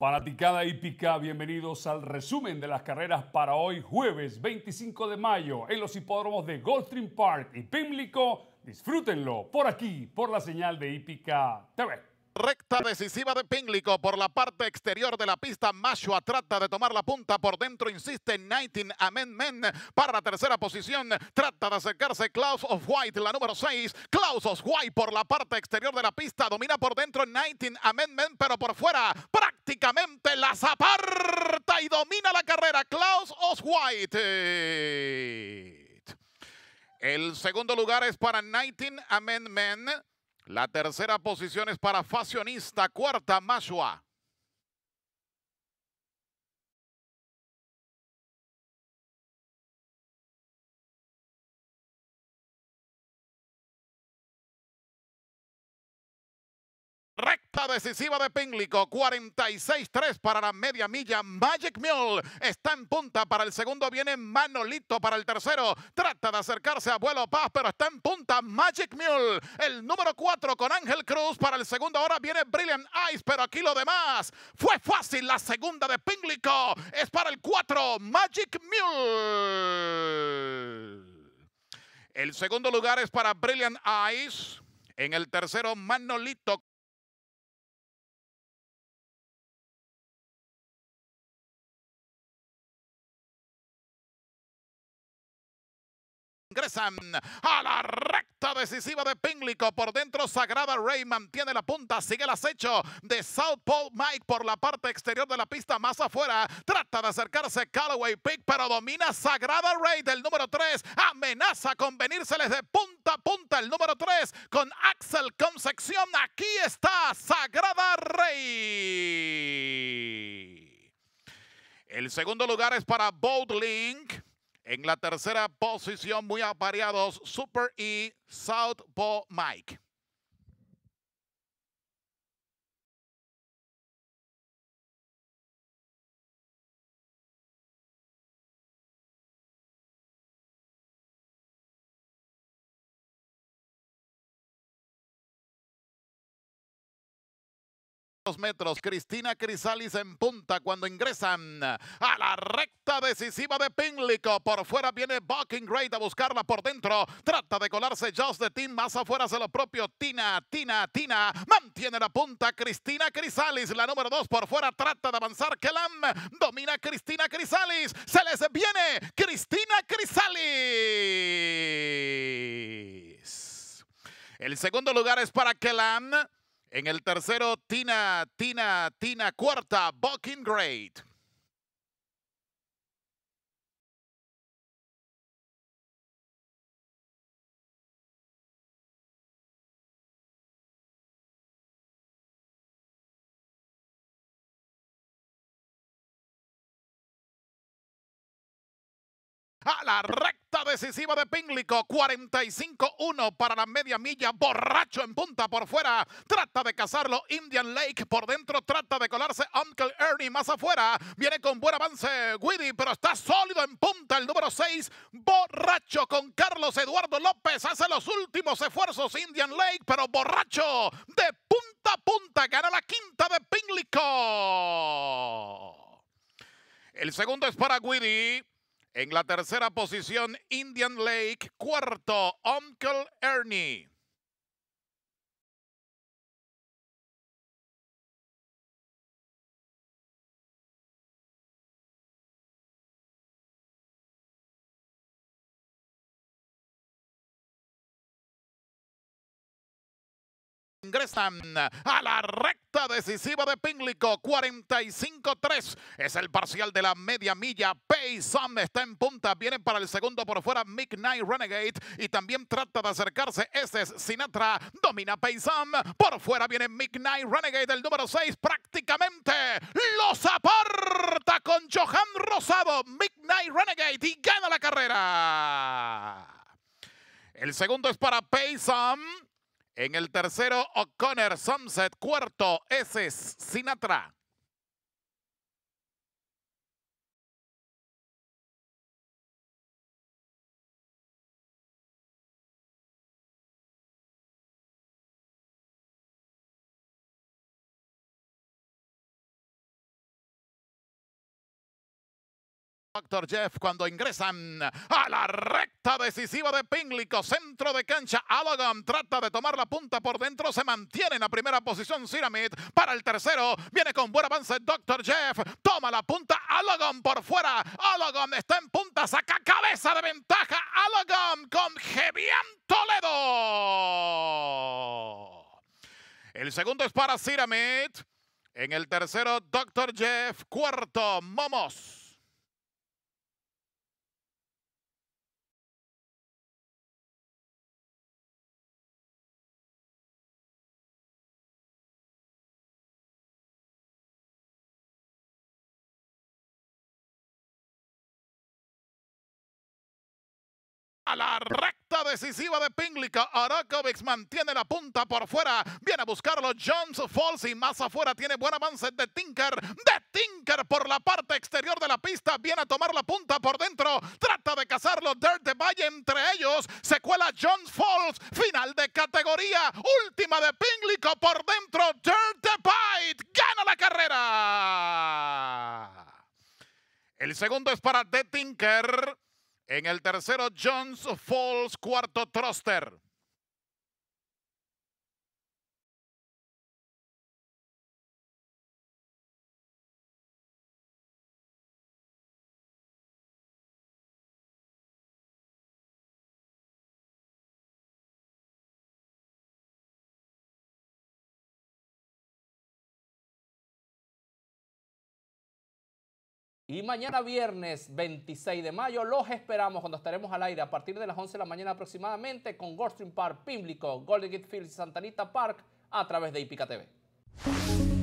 Fanaticada hípica, bienvenidos al resumen de las carreras para hoy, jueves 25 de mayo, en los hipódromos de Goldstream Park y Pimlico. Disfrútenlo por aquí, por la señal de hípica TV. Recta decisiva de Pínglico por la parte exterior de la pista. Mashua trata de tomar la punta por dentro. Insiste Nighting Amen para la tercera posición. Trata de acercarse Klaus of White, la número 6. Klaus of White por la parte exterior de la pista. Domina por dentro Nighting Amen pero por fuera prácticamente la aparta y domina la carrera. Klaus of White. El segundo lugar es para Nighting amendment. Men. La tercera posición es para Fasionista, cuarta Mashua. Recta decisiva de Pínglico, 46-3 para la media milla. Magic Mule está en punta para el segundo, viene Manolito para el tercero. Trata de acercarse a Vuelo Paz, pero está en punta Magic Mule. El número 4 con Ángel Cruz para el segundo. Ahora viene Brilliant Eyes, pero aquí lo demás. Fue fácil la segunda de Pínglico. Es para el 4, Magic Mule. El segundo lugar es para Brilliant Eyes. En el tercero, Manolito ingresan a la recta decisiva de Pínglico. Por dentro, Sagrada Rey mantiene la punta, sigue el acecho de South Pole Mike por la parte exterior de la pista, más afuera. Trata de acercarse Callaway Pick, pero domina Sagrada Rey del número 3. Amenaza con venírseles de punta a punta el número 3 con Axel Concepción. Aquí está Sagrada Rey. El segundo lugar es para Boat Link. En la tercera posición, muy apareados, Super E, South Bow Mike. metros. Cristina Crisalis en punta cuando ingresan a la recta decisiva de Pínglico. Por fuera viene Bucking Great a buscarla por dentro. Trata de colarse Just de Team. Más afuera se lo propio Tina, Tina, Tina. Mantiene la punta Cristina Crisalis. La número dos por fuera trata de avanzar. Kellam. domina Cristina Crisalis. Se les viene Cristina Crisalis. El segundo lugar es para Kellam. En el tercero, Tina, Tina, Tina. Cuarta, Bucking Great. a la recta decisiva de Pínglico. 45-1 para la media milla. Borracho en punta por fuera. Trata de cazarlo Indian Lake por dentro. Trata de colarse Uncle Ernie más afuera. Viene con buen avance Widdy, pero está sólido en punta el número 6. Borracho con Carlos Eduardo López. Hace los últimos esfuerzos Indian Lake, pero borracho de punta a punta. Gana la quinta de Pínglico. El segundo es para Widdy. En la tercera posición, Indian Lake. Cuarto, Uncle Ernie. ingresan a la recta decisiva de Pínglico. 45-3 es el parcial de la media milla. Payson está en punta. Viene para el segundo por fuera Midnight Renegade y también trata de acercarse. Ese es Sinatra. Domina Payson. Por fuera viene Midnight Renegade, el número 6. Prácticamente los aparta con Johan Rosado. Midnight Renegade y gana la carrera. El segundo es para Payson. En el tercero, O'Connor Sunset. Cuarto, es Sinatra. Doctor Jeff cuando ingresan a la recta decisiva de Pínglico, centro de cancha, Alogan trata de tomar la punta por dentro, se mantiene en la primera posición Siramit para el tercero, viene con buen avance Doctor Jeff, toma la punta, Alogan por fuera, Alagón está en punta, saca cabeza de ventaja, Alagam con Jevian Toledo. El segundo es para Siramit, en el tercero Doctor Jeff, cuarto Momos. a la recta decisiva de Pinglica. Arakovic mantiene la punta por fuera. Viene a buscarlo Jones Falls y más afuera tiene buen avance de Tinker. De Tinker por la parte exterior de la pista. Viene a tomar la punta por dentro. Trata de cazarlo Dirt de entre ellos. Se cuela Jones Falls. Final de categoría. Última de Pinglico por dentro. Dirt de Bite gana la carrera. El segundo es para The Tinker. En el tercero, Jones Falls, cuarto, Troster. Y mañana viernes 26 de mayo los esperamos cuando estaremos al aire a partir de las 11 de la mañana aproximadamente con Goldstream Park, Pimlico, Golden Gate Fields y Santanita Park a través de IPICA TV.